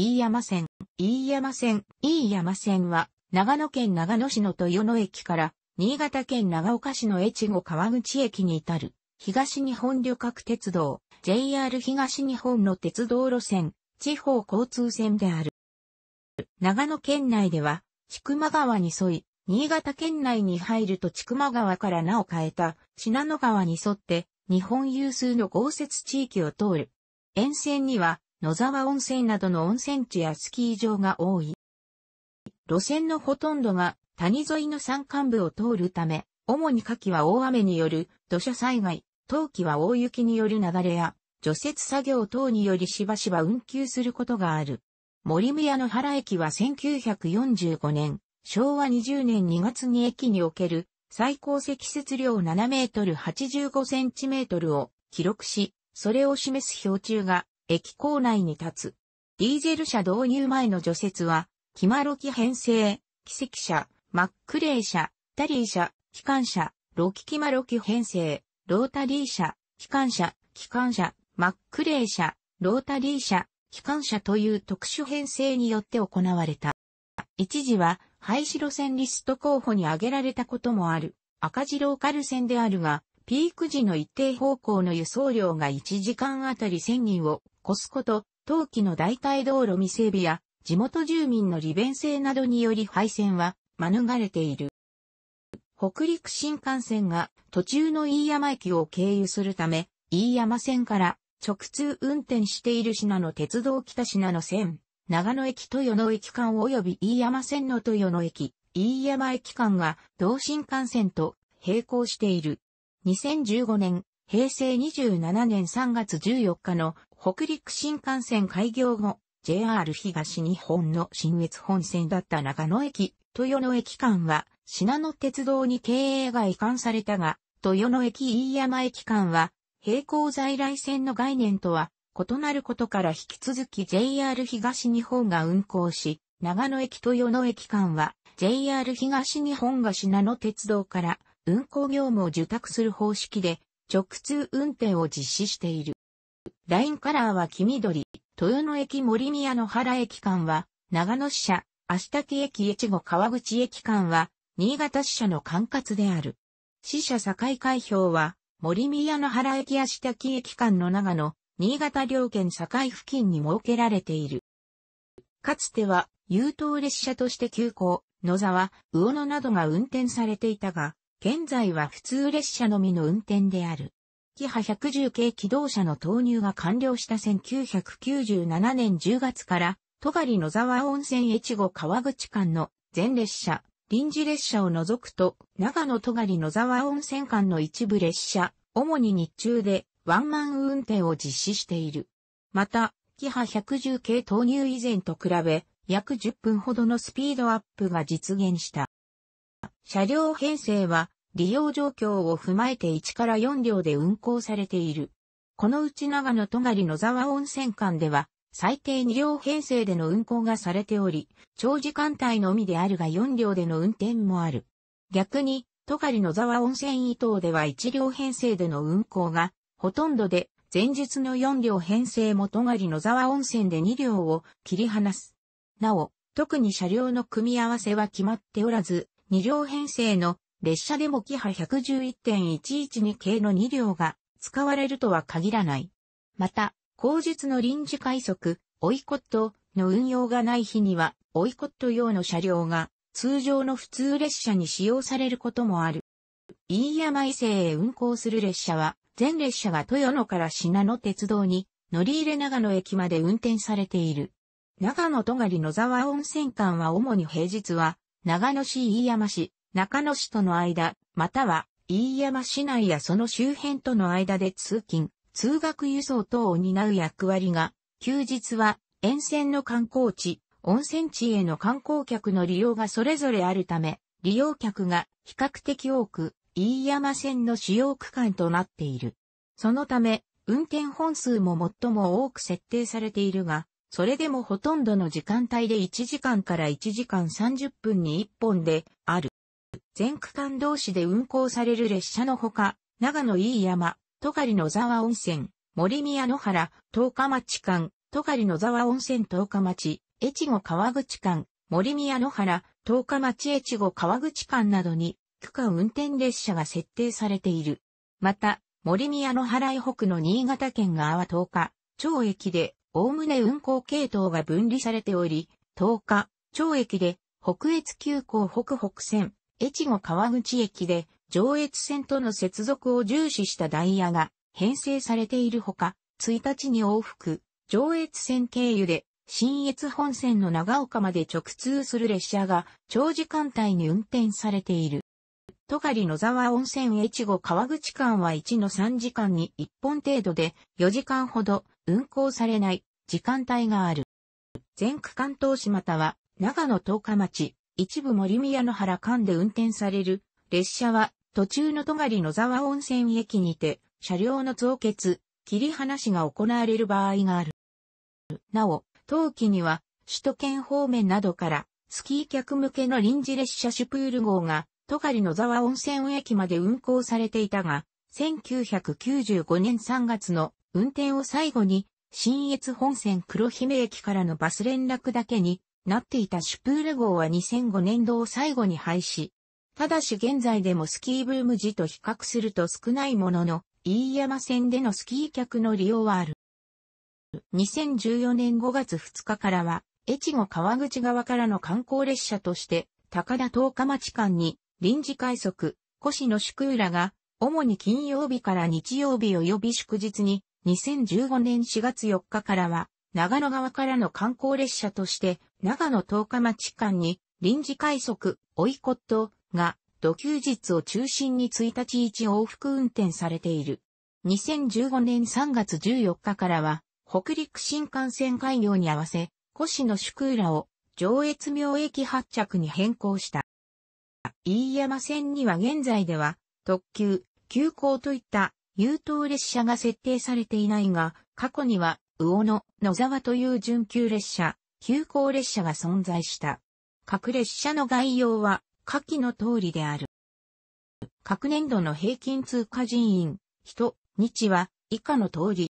飯山線。飯山線、飯山線は、長野県長野市の豊野駅から、新潟県長岡市の越後川口駅に至る、東日本旅客鉄道、JR 東日本の鉄道路線、地方交通線である。長野県内では、千曲川に沿い、新潟県内に入ると千曲川から名を変えた、信濃川に沿って、日本有数の豪雪地域を通る。沿線には、野沢温泉などの温泉地やスキー場が多い。路線のほとんどが谷沿いの山間部を通るため、主に夏季は大雨による土砂災害、冬季は大雪による雪崩や除雪作業等によりしばしば運休することがある。森宮の原駅は1945年、昭和20年2月に駅における最高積雪量7メートル85センチメートルを記録し、それを示す標柱が駅構内に立つ。ディーゼル車導入前の除雪は、キマロキ編成、奇跡車、マックレー車、タリー車、機関車、ロキキマロキ編成、ロータリー車、機関車、機関車、マックレー車、ロータリー車、機関車という特殊編成によって行われた。一時は廃止路線リスト候補に挙げられたこともある赤字ローカル線であるが、ピーク時の一定方向の輸送量が1時間あたり1000人を超すこと、冬季の代替道路未整備や地元住民の利便性などにより廃線は免れている。北陸新幹線が途中の飯山駅を経由するため、飯山線から直通運転している品の鉄道北品の線、長野駅豊野駅間及び飯山線の豊野駅、飯山駅間が同新幹線と並行している。2015年、平成27年3月14日の北陸新幹線開業後、JR 東日本の新越本線だった長野駅、豊野駅間は、品野鉄道に経営が移管されたが、豊野駅飯山駅間は、並行在来線の概念とは異なることから引き続き JR 東日本が運行し、長野駅豊野駅間は JR 東日本が品野鉄道から運行業務を受託する方式で直通運転を実施している。ラインカラーは黄緑、豊野駅森宮野原駅間は長野支社、足滝駅越後川口駅間は新潟支社の管轄である。支社境開票は森宮野原駅足滝駅間の長野、新潟両県境付近に設けられている。かつては、優等列車として急行、野沢、魚野などが運転されていたが、現在は普通列車のみの運転である。キハ110系機動車の投入が完了した1997年10月から、戸狩野沢温泉越後川口間の全列車、臨時列車を除くと、長野戸狩野沢温泉間の一部列車、主に日中でワンマン運転を実施している。また、キハ110系投入以前と比べ、約10分ほどのスピードアップが実現した。車両編成は利用状況を踏まえて1から4両で運行されている。このうち長野戸狩野沢温泉間では最低2両編成での運行がされており、長時間帯のみであるが4両での運転もある。逆に、戸狩野沢温泉伊東では1両編成での運行がほとんどで、前日の4両編成も戸狩野沢温泉で2両を切り離す。なお、特に車両の組み合わせは決まっておらず、2両編成の列車でもキハ111.112系の2両が使われるとは限らない。また、後日の臨時快速、オイコットの運用がない日には、オイコット用の車両が通常の普通列車に使用されることもある。飯山伊勢へ運行する列車は、全列車が豊野から品野鉄道に乗り入れ長野駅まで運転されている。長野尖がり野沢温泉間は主に平日は長野市飯山市、中野市との間、または飯山市内やその周辺との間で通勤、通学輸送等を担う役割が、休日は沿線の観光地、温泉地への観光客の利用がそれぞれあるため、利用客が比較的多く、飯山線の主要区間となっている。そのため、運転本数も最も多く設定されているが、それでもほとんどの時間帯で1時間から1時間30分に1本である。全区間同士で運行される列車のほか、長野飯山、戸狩野沢温泉、森宮野原、十日町間、戸狩野沢温泉十日町、越後川口間、森宮野原、十日町越後川口間などに、区間運転列車が設定されている。また、森宮野原以北の新潟県が阿十日、町駅で、おおむね運行系統が分離されており、10日、町駅で北越急行北北線、越後川口駅で上越線との接続を重視したダイヤが編成されているほか、1日に往復、上越線経由で新越本線の長岡まで直通する列車が長時間帯に運転されている。戸狩野沢温泉越後川口間は1の3時間に1本程度で4時間ほど運行されない時間帯がある。全区間東市または、長野十日町、一部森宮の原間で運転される、列車は、途中の隣野沢温泉駅にて、車両の増結、切り離しが行われる場合がある。なお、当期には、首都圏方面などから、スキー客向けの臨時列車シュプール号が、ト野沢温泉駅まで運行されていたが、1995年3月の運転を最後に新越本線黒姫駅からのバス連絡だけになっていたシュプール号は2005年度を最後に廃止。ただし現在でもスキーブーム時と比較すると少ないものの、飯山線でのスキー客の利用はある。2014年5月2日からは、越後川口側からの観光列車として、高田十日町間に臨時快速、越野宿浦が、主に金曜日から日曜日及び祝日に2015年4月4日からは、長野側からの観光列車として、長野十日町間に臨時快速、オイコットが、土休日を中心に1日1往復運転されている。2015年3月14日からは、北陸新幹線開業に合わせ、越の宿浦を上越明駅発着に変更した。飯山線には現在では、特急、急行といった優等列車が設定されていないが、過去には、魚野、野沢という準急列車、急行列車が存在した。各列車の概要は、下記の通りである。各年度の平均通過人員、人、日は、以下の通り。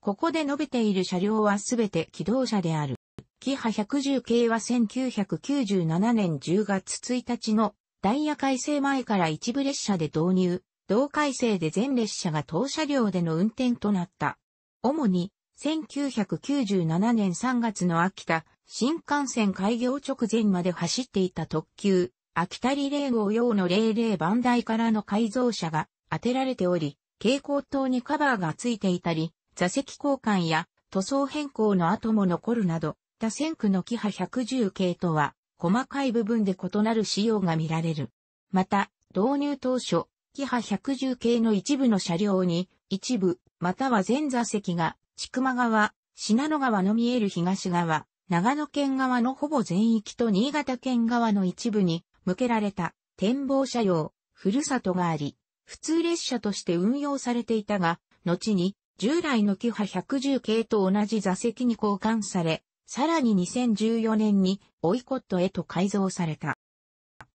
ここで述べている車両はすべて機動車である。キハ110系は1997年10月1日のダイヤ改正前から一部列車で導入、同改正で全列車が当車両での運転となった。主に、1997年3月の秋田新幹線開業直前まで走っていた特急、秋田リレー号用の00番台からの改造車が当てられており、蛍光灯にカバーがついていたり、座席交換や塗装変更の後も残るなど、多線区のキハ110系とは、細かい部分で異なる仕様が見られる。また、導入当初、キハ110系の一部の車両に、一部、または全座席が、千曲川、信濃川の見える東側、長野県側のほぼ全域と新潟県側の一部に、向けられた、展望車両、ふるさとがあり、普通列車として運用されていたが、後に、従来のキハ110系と同じ座席に交換され、さらに2014年にオイコットへと改造された。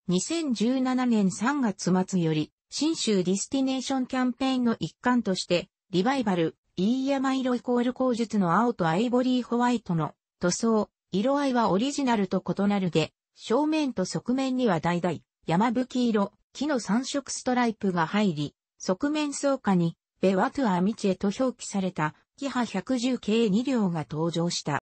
2017年3月末より新州ディスティネーションキャンペーンの一環として、リバイバル、イーヤマ色イコール口述の青とアイボリーホワイトの塗装、色合いはオリジナルと異なるで、正面と側面には々、山吹色、木の三色ストライプが入り、側面草下に、ベワトゥアミチェと表記された、キハ110系2両が登場した。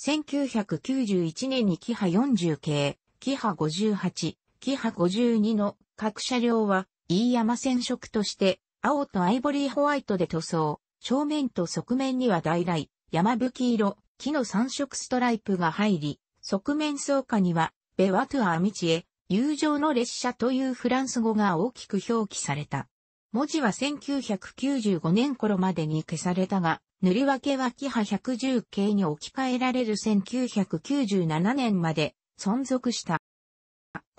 1991年にキハ40系、キハ58、キハ52の各車両は、飯山染色として、青とアイボリーホワイトで塗装、正面と側面には代々、山吹色、木の三色ストライプが入り、側面草下には、ベワトゥア・アミチエ、友情の列車というフランス語が大きく表記された。文字は1995年頃までに消されたが、塗り分けはキハ110系に置き換えられる1997年まで存続した。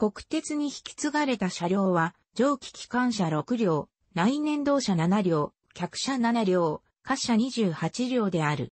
国鉄に引き継がれた車両は、蒸気機関車6両、内燃動車7両、客車7両、貨車28両である。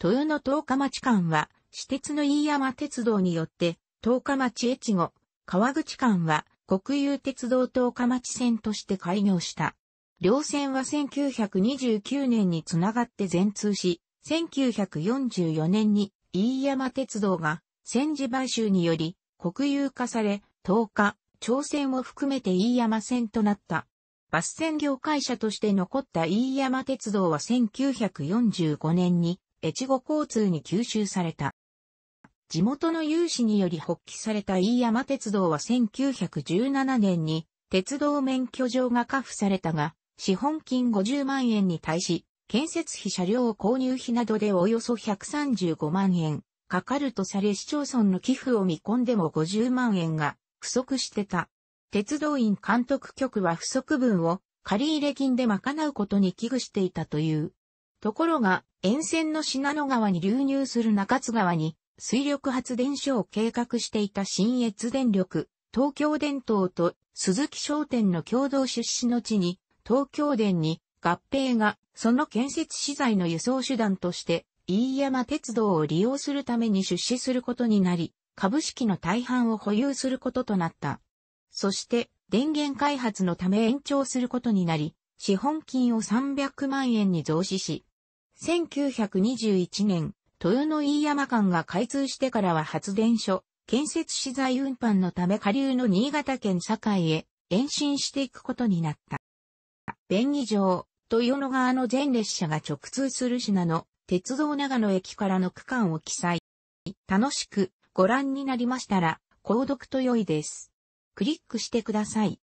豊野十日町間は、私鉄の飯山鉄道によって、十日町越後、川口間は、国有鉄道十日町線として開業した。両線は1929年につながって全通し、1944年に飯山鉄道が戦時買収により国有化され、10日、朝鮮も含めて飯山線となった。バス線業会社として残った飯山鉄道は1945年に越後交通に吸収された。地元の有志により発起された飯山鉄道は1917年に鉄道免許状がカ付されたが、資本金50万円に対し、建設費車両購入費などでおよそ135万円、かかるとされ市町村の寄付を見込んでも50万円が不足してた。鉄道院監督局は不足分を借入金で賄うことに危惧していたという。ところが、沿線の信濃川に流入する中津川に水力発電所を計画していた新越電力、東京電灯と鈴木商店の共同出資の地に、東京電に合併がその建設資材の輸送手段として飯山鉄道を利用するために出資することになり、株式の大半を保有することとなった。そして、電源開発のため延長することになり、資本金を300万円に増資し、1921年、豊野飯山間が開通してからは発電所、建設資材運搬のため下流の新潟県堺へ延伸していくことになった。便宜上、豊野川の全列車が直通する品の鉄道長野駅からの区間を記載。楽しくご覧になりましたら、購読と良いです。クリックしてください。